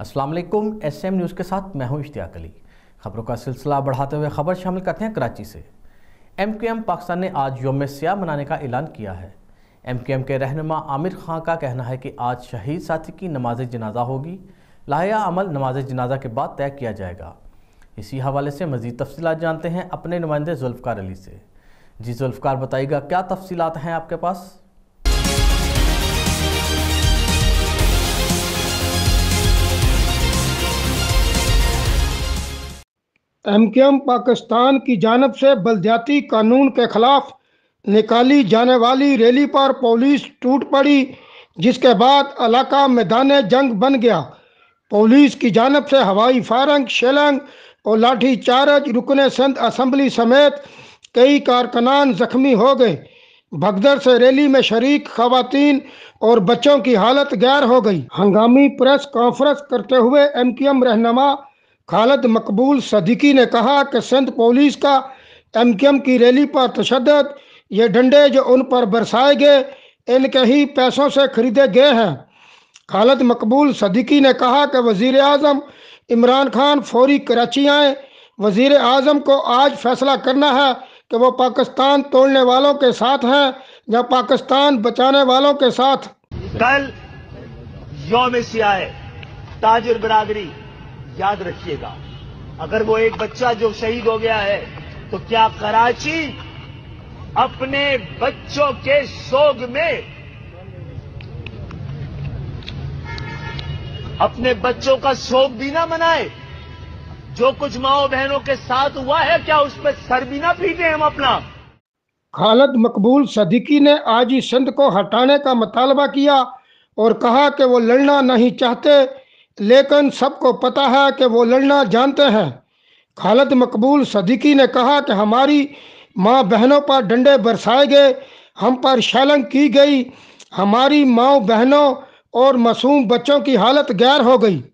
अस्सलाम वालेकुम SM news के साथ मैं हूं इश्तियाक अली खबरों का सिलसिला बढ़ाते हुए खबर शामिल करते हैं कराची से एम क्यू एम पाकिस्तान ने आज योम सयाह मनाने का ऐलान किया है एम क्यू एम के रहनमा आमिर खां का कहना है कि आज शहीद साथी की नमाज जनाजा होगी लाया अमल नमाज जनाजा के बाद तय किया जाएगा इसी हवाले से मज़ीद तफसीत जानते हैं अपने नुमाइंदे जुल्फ़ार अली से जी जुल्फकार बताइएगा क्या तफसीत हैं आपके पास एम के एम पाकिस्तान की जानब से बलद्याती कानून के खिलाफ निकाली जाने वाली रैली पर पुलिस टूट पड़ी जिसके बाद इलाका मैदान जंग बन गया पुलिस की जानब से हवाई फायरिंग शेलंग और लाठी चार्ज रुकने सिंध असम्बली समेत कई कारकनान जख्मी हो गए भगदड़ से रैली में शरीक खातन और बच्चों की हालत गैर हो गई हंगामी प्रेस कॉन्फ्रेंस करते हुए एम क्यू एम रहनमा खालद मकबूल सदीकी ने कहा कि सिंध पुलिस का एमकेएम की रैली पर तशद ये डंडे जो उन पर बरसाए गए इनके ही पैसों से खरीदे गए हैं खालद मकबूल सदीकी ने कहा कि वज़ी अजम इमरान खान फौरी कराची आए वजीर अजम को आज फैसला करना है कि वो पाकिस्तान तोड़ने वालों के साथ हैं या पाकिस्तान बचाने वालों के साथ कल योम सियाए ताजर बरादरी याद रखिएगा अगर वो एक बच्चा जो शहीद हो गया है तो क्या कराची अपने बच्चों के सोग में अपने बच्चों का शोक भी ना मनाए जो कुछ माओ बहनों के साथ हुआ है क्या उस पर सर भी ना पीटे हम अपना खालद मकबूल सदीकी ने आज ही सिंध को हटाने का मतालबा किया और कहा कि वो लड़ना नहीं चाहते लेकिन सबको पता है कि वो लड़ना जानते हैं खालद मकबूल सदीकी ने कहा कि हमारी माँ बहनों पर डंडे बरसाए गए हम पर शैलंग की गई हमारी माओ बहनों और मासूम बच्चों की हालत गैर हो गई